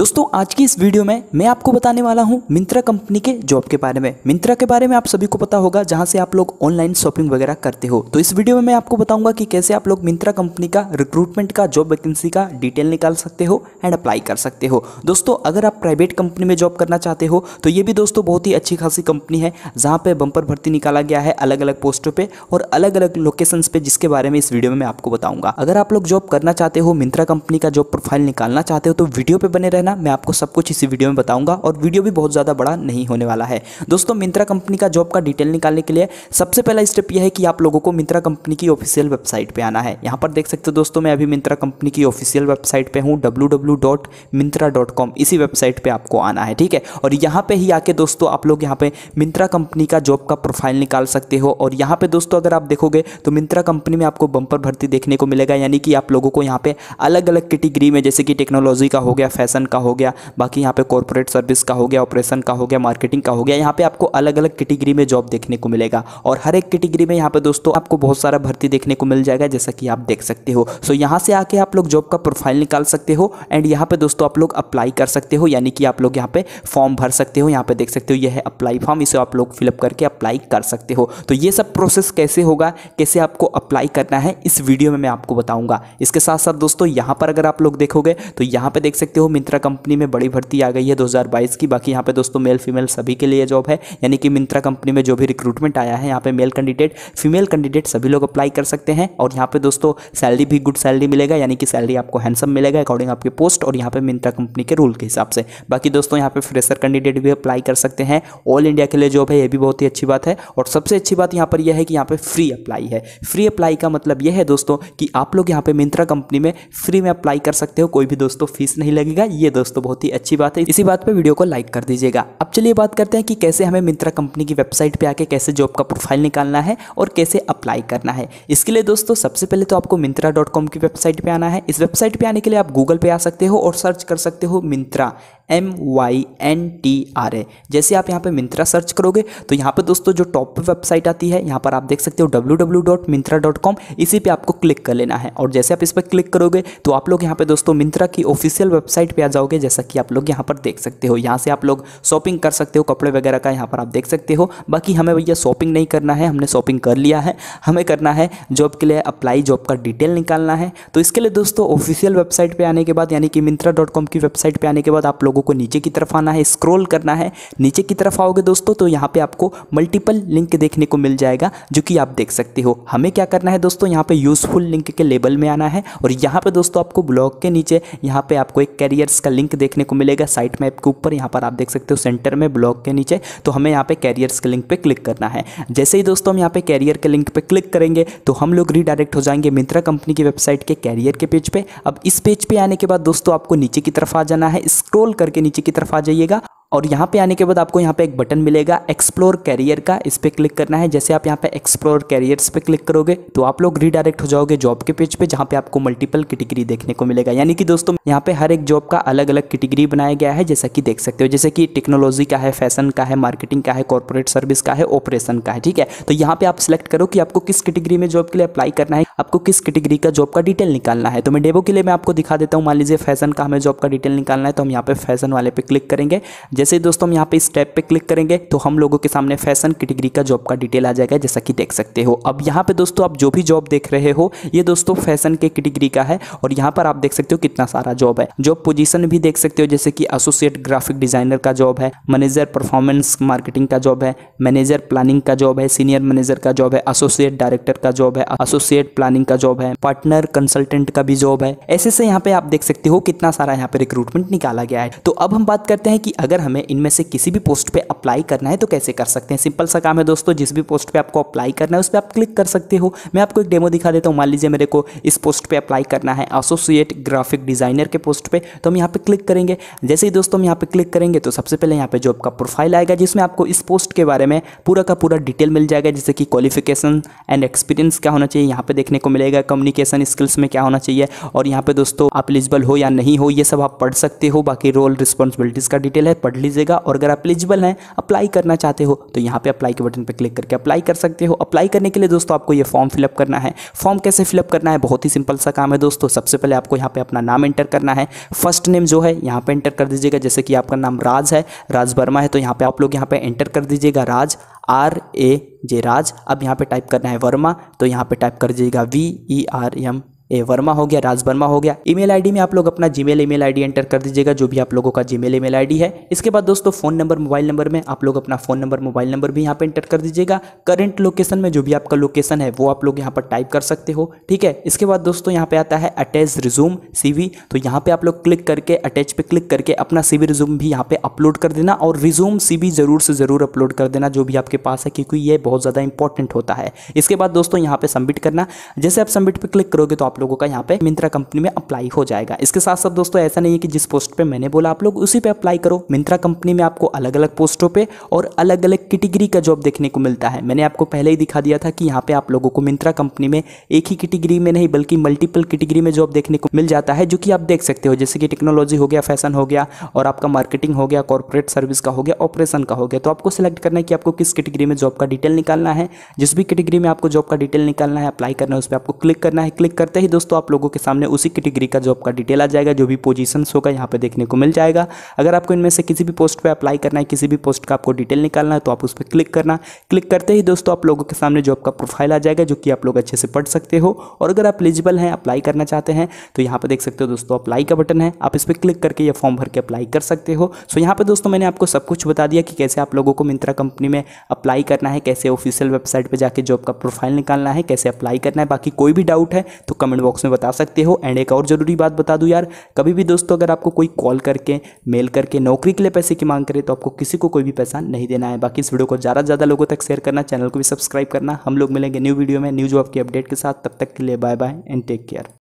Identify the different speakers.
Speaker 1: दोस्तों आज की इस वीडियो में मैं आपको बताने वाला हूं मिंत्रा कंपनी के जॉब के बारे में मिंत्रा के बारे में आप सभी को पता होगा जहां से आप लोग ऑनलाइन शॉपिंग वगैरह करते हो तो इस वीडियो में मैं आपको बताऊंगा कि कैसे आप लोग मिंत्रा कंपनी का रिक्रूटमेंट का जॉब वैकेंसी का डिटेल निकाल सकते हो एंड अप्लाई कर सकते हो दोस्तों अगर आप प्राइवेट कंपनी में जॉब करना चाहते हो तो ये भी दोस्तों बहुत ही अच्छी खासी कंपनी है जहाँ पर बंपर भर्ती निकाला गया है अलग अलग पोस्टों पर और अलग अलग लोकेशन पर जिसके बारे में इस वीडियो में मैं आपको बताऊंगा अगर आप लोग जॉब करना चाहते हो मिंत्रा कंपनी का जॉब प्रोफाइल निकालना चाहते हो तो वीडियो पर बने रहना करना मैं आपको सब कुछ इसी वीडियो में बताऊंगा और वीडियो भी बहुत ज़्यादा बड़ा नहीं होने वाला है दोस्तों मिंत्रा कंपनी का जॉब का डिटेल निकालने के लिए सबसे पहला स्टेप यह है कि आप लोगों को मिंत्रा कंपनी की ऑफिशियल वेबसाइट पर आना है यहाँ पर देख सकते हो दोस्तों मैं अभी मिंत्रा कंपनी की ऑफिशियल वेबसाइट पर हूँ डब्ल्यू इसी वेबसाइट पर आपको आना है ठीक है और यहाँ पर ही आके दोस्तों आप लोग यहाँ पर मिंत्रा कंपनी का जॉब का प्रोफाइल निकाल सकते हो और यहाँ पर दोस्तों अगर आप देखोगे तो मिंत्रा कंपनी में आपको बंपर भर्ती देखने को मिलेगा यानी कि आप लोगों को यहाँ पे अलग अलग कैटेगरी में जैसे कि टेक्नोलॉजी का हो गया फैशन का हो गया बाकी यहाँ पे कॉरपोरेट सर्विस का हो गया ऑपरेशन का हो गया मार्केटिंग का हो गया यहाँ पे आपको अलग अलग कैटेगरी में जॉब देखने को मिलेगा और हर एक कैटेगरी में यहाँ पे दोस्तों आपको बहुत सारा भर्ती देखने को मिल जाएगा जैसा कि आप देख सकते हो सो यहाँ से आके आप लोग जॉब का प्रोफाइल निकाल सकते हो एंड यहाँ पे दोस्तों आप लोग अप्लाई कर सकते हो यानी कि आप लोग यहाँ पे फॉर्म भर सकते हो यहाँ पे देख सकते हो यह है अप्लाई फॉर्म इसे आप लोग फिलअप करके अप्लाई कर सकते हो तो ये सब प्रोसेस कैसे होगा कैसे आपको अप्लाई करना है इस वीडियो में मैं आपको बताऊंगा इसके साथ साथ दोस्तों यहाँ पर अगर आप लोग देखोगे तो यहाँ पे देख सकते हो मिंत्रा कंपनी में बड़ी भर्ती आ गई है 2022 की बाकी यहाँ पे दोस्तों मेल फीमेल सभी के लिए जॉब है यानी कि मिंत्रा कंपनी में जो भी रिक्रूटमेंट आया है यहाँ पे मेल कैंडिडेट फीमेल कैंडिडेट सभी लोग अप्लाई कर सकते हैं और यहाँ पे दोस्तों सैलरी भी गुड सैलरी मिलेगा यानी कि सैलरी आपको हैंडसम मिलेगा अकॉर्डिंग आपके पोस्ट और यहाँ पे मिंत्रा कंपनी के रूल के हिसाब से बाकी दोस्तों यहाँ पे फ्रेशर कैंडिडेट भी अप्लाई कर सकते हैं ऑल इंडिया के लिए जॉब है यह भी बहुत ही अच्छी बात है और सबसे अच्छी बात यहाँ पर यह है कि यहाँ पे फ्री अप्लाई है फ्री अप्लाई का मतलब यह है दोस्तों कि आप लोग यहाँ पे मिंत्रा कंपनी में फ्री में अप्लाई कर सकते हो कोई भी दोस्तों फीस नहीं लगेगा ये है दोस्तों बहुत ही अच्छी बात है इसी बात पर वीडियो को लाइक कर दीजिएगा अब चलिए बात करते हैं कि कैसे हमें मिंत्रा कंपनी की वेबसाइट पर आके कैसे जॉब का प्रोफाइल निकालना है और कैसे अप्लाई करना है इसके लिए दोस्तों सबसे पहले तो आपको मिंत्रा की वेबसाइट पर आना है इस वेबसाइट पर आने के लिए आप गूगल पर आ सकते हो और सर्च कर सकते हो Myntra M Y N T R A जैसे आप यहाँ पे मिंत्रा सर्च करोगे तो यहाँ पे दोस्तों जो टॉप वेबसाइट आती है यहाँ पर आप देख सकते हो W W dot Myntra dot com इसी पे आपको क्लिक कर लेना है और जैसे आप इस पर क्लिक करोगे तो आप लोग यहाँ पे दोस्तों मिंत्रा की ऑफिशियल वेबसाइट पे आ जाओ जाओगे जैसा कि आप लोग यहाँ पर देख सकते हो यहाँ से आप लोग शॉपिंग कर सकते हो कपड़े वगैरह का यहाँ पर आप देख सकते हो बाकी हमें भैया शॉपिंग नहीं करना है हमने शॉपिंग कर लिया है हमें करना है जॉब के लिए अप्लाई जॉब का डिटेल निकालना है तो इसके लिए दोस्तों ऑफिशियल वेबसाइट पर आने के बाद यानी कि मिंत्रा की वेबसाइट पर आने के बाद आप लोगों को नीचे की तरफ आना है स्क्रोल करना है नीचे की तरफ आओगे दोस्तों तो यहाँ पर आपको मल्टीपल लिंक देखने को मिल जाएगा जो कि आप देख सकते हो हमें क्या करना है दोस्तों यहाँ पर यूजफुल लिंक के लेबल में आना है और यहाँ पर दोस्तों आपको ब्लॉग के नीचे यहाँ पर आपको एक कैरियर्स का का लिंक देखने को मिलेगा साइट मैप के ऊपर यहाँ पर आप देख सकते हो सेंटर में ब्लॉक के नीचे तो हमें यहाँ पे कैरियर्स के लिंक पे क्लिक करना है जैसे ही दोस्तों हम यहाँ पे कैरियर के लिंक पे क्लिक करेंगे तो हम लोग रीडायरेक्ट हो जाएंगे मिंत्रा कंपनी की वेबसाइट के कैरियर के पेज पर अब इस पेज पर आने के बाद दोस्तों आपको नीचे की तरफ आ जाना है स्क्रोल करके नीचे की तरफ आ जाइएगा और यहाँ पे आने के बाद आपको यहाँ पे एक बटन मिलेगा एक्सप्लोर कैरियर का इस पर क्लिक करना है जैसे आप यहाँ पे एक्सप्लोर कैरियर्स पे क्लिक करोगे तो आप लोग रिडायरेक्ट हो जाओगे जॉब के पेज पे जहाँ पे आपको मल्टीपल कैटेगरी देखने को मिलेगा यानी कि दोस्तों यहाँ पे हर एक जॉब का अलग अलग कैटेगरी बनाया गया है जैसा कि देख सकते हो जैसे कि टेक्नोलॉजी का है फैशन का है मार्केटिंग का है कॉर्पोरेट सर्विस का है ऑपरेशन का है ठीक है तो यहाँ पे आप सिलेक्ट करो कि आपको किस कैटेगरी में जॉब के लिए अप्लाई करना है आपको किस कैटेगरी का जॉब का डिटेल निकालना है तो मैं डेबो के लिए मैं आपको दिखा देता हूँ मान लीजिए फैशन का हमें जॉब का डिटेल निकालना है तो हम यहाँ पे फैशन वाले पे क्लिक करेंगे जैसे दोस्तों हम यहाँ पे इस टैब पे क्लिक करेंगे तो हम लोगों के सामने फैशन कैटेगरी का जॉब का डिटेल आ जाएगा जैसा कि देख सकते हो अब यहाँ पे दोस्तों आप जो भी जॉब देख रहे हो ये दोस्तों फैशन के कैटेगरी का है और यहाँ पर आप देख सकते हो कितना सारा जॉब है जॉब पोजिशन भी देख सकते हो जैसे कि एसोसिएट ग्राफिक डिजाइनर का जॉब है मैनेजर परफॉर्मेंस मार्केटिंग का जॉब है मैनेजर प्लानिंग का जॉब है सीनियर मैनेजर का जॉब है एसोसिएट डायरेक्टर का जॉब है एसोसिएट प्लानिंग का जॉब है पार्टनर कंसल्टेंट का भी जॉब है ऐसे से यहाँ पे आप देख सकते हो कितना सारा यहाँ पे रिक्रूटमेंट निकाला गया है तो अब हम बात करते हैं कि अगर हम हमें इनमें से किसी भी पोस्ट पे अप्लाई करना है तो कैसे कर सकते हैं सिंपल सा काम है दोस्तों जिस भी पोस्ट पे आपको अप्लाई करना है उस पर आप क्लिक कर सकते हो मैं आपको एक डेमो दिखा देता हूँ मान लीजिए मेरे को इस पोस्ट पर अप्लाई करना है एसोसिएट ग्राफिक डिज़ाइनर के पोस्ट पर तो हम यहाँ पर क्लिक करेंगे जैसे ही दोस्तों हम यहाँ पर क्लिक करेंगे तो सबसे पहले यहाँ पर जॉब का प्रोफाइल आएगा जिसमें आपको इस पोस्ट के बारे में पूरा का पूरा डिटेल मिल जाएगा जैसे कि क्वालिफिकेशन एंड एक्सपीरियंस क्या होना चाहिए यहाँ पर देखने को मिलेगा कम्युनिकेशन स्किल्स में क्या होना चाहिए और यहाँ पे दोस्तों आप एलिजिबल हो या नहीं हो ये सब आप पढ़ सकते हो बाकी रोल रिस्पॉन्सिबिलिटीज़ का डिटेल है पढ़ लीजिएगा और अगर आप एलिजिबल हैं अप्लाई करना चाहते हो तो यहाँ पे अप्लाई के बटन पर क्लिक करके अप्लाई कर सकते हो अप्लाई करने के लिए दोस्तों आपको ये फॉर्म फिलअप करना है फॉर्म कैसे फिलअप करना है बहुत ही सिंपल सा काम है दोस्तों सबसे पहले आपको यहाँ पर अपना नाम एंटर करना है फर्स्ट नेम जो है यहाँ पर एंटर कर दीजिएगा जैसे कि आपका नाम राज है राज वर्मा है तो यहाँ पर आप लोग यहाँ पर एंटर कर दीजिएगा राज आर ए जे राज अब यहाँ पे टाइप करना है वर्मा तो यहाँ पे टाइप कर दीजिएगा V E R M A Verma हो गया राज वर्मा हो गया ईमेल आईडी में आप लोग अपना जीमेल ईमेल आईडी एंटर कर दीजिएगा जो भी आप लोगों का जीमेल ईमेल आईडी है इसके बाद दोस्तों फोन नंबर मोबाइल नंबर में आप लोग अपना फोन नंबर मोबाइल नंबर भी यहाँ पे एंटर कर दीजिएगा करंट लोकेशन में जो भी आपका लोकेशन है वो आप लोग यहाँ पर टाइप कर सकते हो ठीक है इसके बाद दोस्तों यहाँ पे आता है अटैच रिज्यूम सी तो यहाँ पे आप लोग क्लिक करके अटैच पे क्लिक करके अपना सी रिज्यूम भी यहाँ पे अपलोड कर देना और रिज्यूम सी जरूर से जरूर अपलोड कर देना जो भी आपके पास है क्योंकि ये बहुत ज़्यादा इंपॉर्टेंट होता है इसके बाद दोस्तों यहाँ पे सबमिट करना जैसे आप सबमिट पर क्लिक करोगे तो आप लोगों का यहाँ पे मिंत्रा कंपनी में अप्लाई हो जाएगा इसके साथ साथ दोस्तों ऐसा नहीं है कि जिस पोस्ट पे मैंने बोला आप लोग उसी पे अप्लाई करो मिंत्रा कंपनी में आपको अलग अलग पोस्टों पे और अलग अलग कैटेगरी का जॉब देखने को मिलता है मैंने आपको पहले ही दिखा दिया था कि यहाँ पे आप लोगों को मिंत्रा कंपनी में एक ही कैटेगरी में नहीं बल्कि मल्टीपल कैटेगरी में जॉब देखने को मिल जाता है जो कि आप देख सकते हो जैसे कि टेक्नोलॉजी हो गया फैशन हो गया और आपका मार्केटिंग हो गया कॉर्पोरेट सर्विस का हो गया ऑपरेशन का हो गया तो आपको सिलेक्ट करना है कि आपको किस कैटेगरी में जॉब का डिटेल निकालना है जिस भी कैटेगरी में आपको जॉब का डिटेल निकालना है अप्लाई करना है उस पर आपको क्लिक करना है क्लिक करते ही दोस्तों आप लोगों के सामने उसी कैटेगरी का जॉब का डिटेल आ जाएगा जो भी पोजीशन होगा यहाँ पर देखने को मिल जाएगा अगर आपको इनमें से किसी भी पोस्ट पर अप्लाई करना है किसी भी पोस्ट का आपको डिटेल निकालना है तो आप उस पर क्लिक करना क्लिक करते ही दोस्तों आप लोगों के सामने जॉब का प्रोफाइल आ जाएगा जो कि आप लोग अच्छे से पढ़ सकते हो और अगर आप एलिजिबल हैं अप्लाई करना चाहते हैं तो यहाँ पर देख सकते हो दोस्तों अप्लाई का बटन है आप इस पर क्लिक करके ये फॉर्म भर के अप्लाई कर सकते हो सो यहाँ पर दोस्तों मैंने आपको सब कुछ बता दिया कि कैसे आप लोगों को मिंत्रा कंपनी में अप्लाई करना है कैसे ऑफिशियल वेबसाइट पर जाकर जॉब का प्रोफाइल निकालना है कैसे अप्लाई करना है बाकी कोई भी डाउट है तो कमेंट कमेंट बॉक्स में बता सकते हो एंड एक और ज़रूरी बात बता दूँ यार कभी भी दोस्तों अगर आपको कोई कॉल करके मेल करके नौकरी के लिए पैसे की मांग करे तो आपको किसी को कोई भी पैसा नहीं देना है बाकी इस वीडियो को ज़्यादा से ज़्यादा लोगों तक शेयर करना चैनल को भी सब्सक्राइब करना हम लोग मिलेंगे न्यू वीडियो में न्यू जॉब की अपडेट के साथ तब तक के लिए bye bye and take care